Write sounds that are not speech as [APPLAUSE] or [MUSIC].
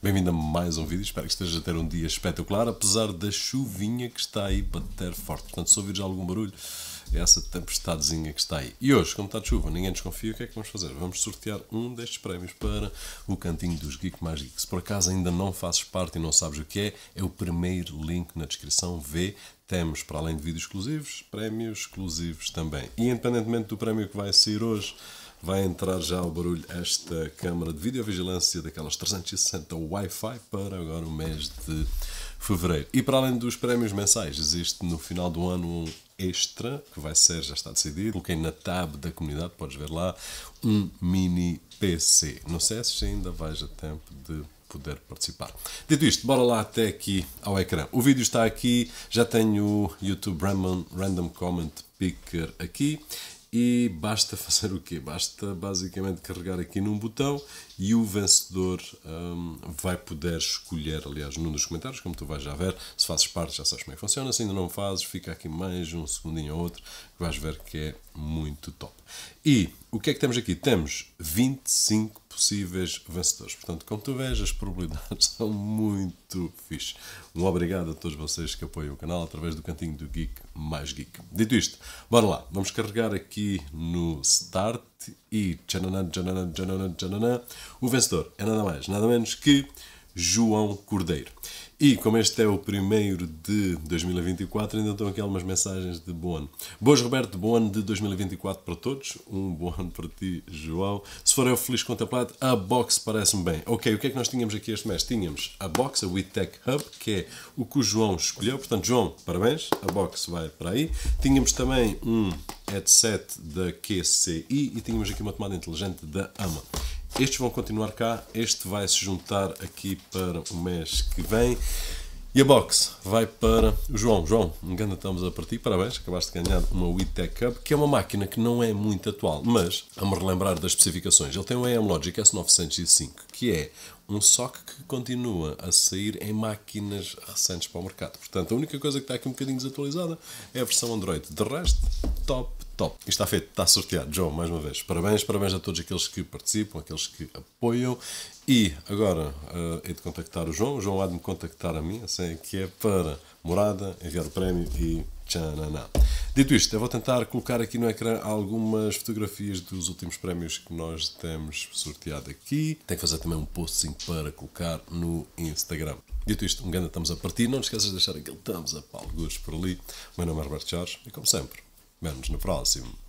Bem-vindo a mais um vídeo, espero que esteja a ter um dia espetacular, apesar da chuvinha que está aí bater forte. Portanto, se ouvires algum barulho, é essa tempestadezinha que está aí. E hoje, como está de chuva, ninguém desconfia, o que é que vamos fazer? Vamos sortear um destes prémios para o cantinho dos Geek Mais Geek. Se por acaso ainda não fazes parte e não sabes o que é, é o primeiro link na descrição. Vê, temos, para além de vídeos exclusivos, prémios exclusivos também. E independentemente do prémio que vai sair hoje, vai entrar já o barulho esta câmara de videovigilância daquelas 360 Wi-Fi para agora o mês de fevereiro. E para além dos prémios mensais, existe no final do ano um extra, que vai ser, já está decidido, coloquei na tab da comunidade, podes ver lá, um mini PC. Não sei se ainda vais a tempo de poder participar. Dito isto, bora lá até aqui ao ecrã. O vídeo está aqui, já tenho o YouTube Random, Random Comment Picker aqui e basta fazer o quê? Basta basicamente carregar aqui num botão e o vencedor um, vai poder escolher, aliás, num dos comentários, como tu vais já ver, se fazes parte já sabes como é que funciona, se ainda não fazes, fica aqui mais um segundinho ou outro, que vais ver que é muito top. E o que é que temos aqui? Temos 25 possíveis vencedores. Portanto, como tu vês, as probabilidades [LAUGHS] são muito fixe. Um obrigado a todos vocês que apoiam o canal através do cantinho do Geek mais Geek. Dito isto, bora lá. Vamos carregar aqui no Start e tchananã, tchananã, tchananã, tchananã. o vencedor é nada mais, nada menos que João Cordeiro. E como este é o primeiro de 2024, ainda estão aqui algumas mensagens de bom ano. Boas, Roberto, bom ano de 2024 para todos. Um bom ano para ti, João. Se for eu feliz contemplado, a box parece-me bem. Ok, o que é que nós tínhamos aqui este mês? Tínhamos a box, a WeTech Hub, que é o que o João escolheu. Portanto, João, parabéns, a box vai para aí. Tínhamos também um headset da QCI e tínhamos aqui uma tomada inteligente da AMA. Estes vão continuar cá, este vai se juntar aqui para o mês que vem. E a box vai para o João. João, engana estamos a partir, parabéns, acabaste de ganhar uma WeTech Cup, que é uma máquina que não é muito atual, mas, a me relembrar das especificações, ele tem um AM Logic S905, que é um SOC que continua a sair em máquinas recentes para o mercado. Portanto, a única coisa que está aqui um bocadinho desatualizada é a versão Android. De resto, top Top. Isto está feito, está sorteado. João, mais uma vez, parabéns, parabéns a todos aqueles que participam, aqueles que apoiam. E agora uh, hei de contactar o João, o João há de me contactar a mim, assim, é que é para morada, enviar o prémio e tchananã. Dito isto, eu vou tentar colocar aqui no ecrã algumas fotografias dos últimos prémios que nós temos sorteado aqui. Tenho que fazer também um posting para colocar no Instagram. Dito isto, um grande estamos a partir. Não te esqueças de deixar aquele thumbs up, Gures por ali. O meu nome é Roberto Jorge e, como sempre, Menos no próximo.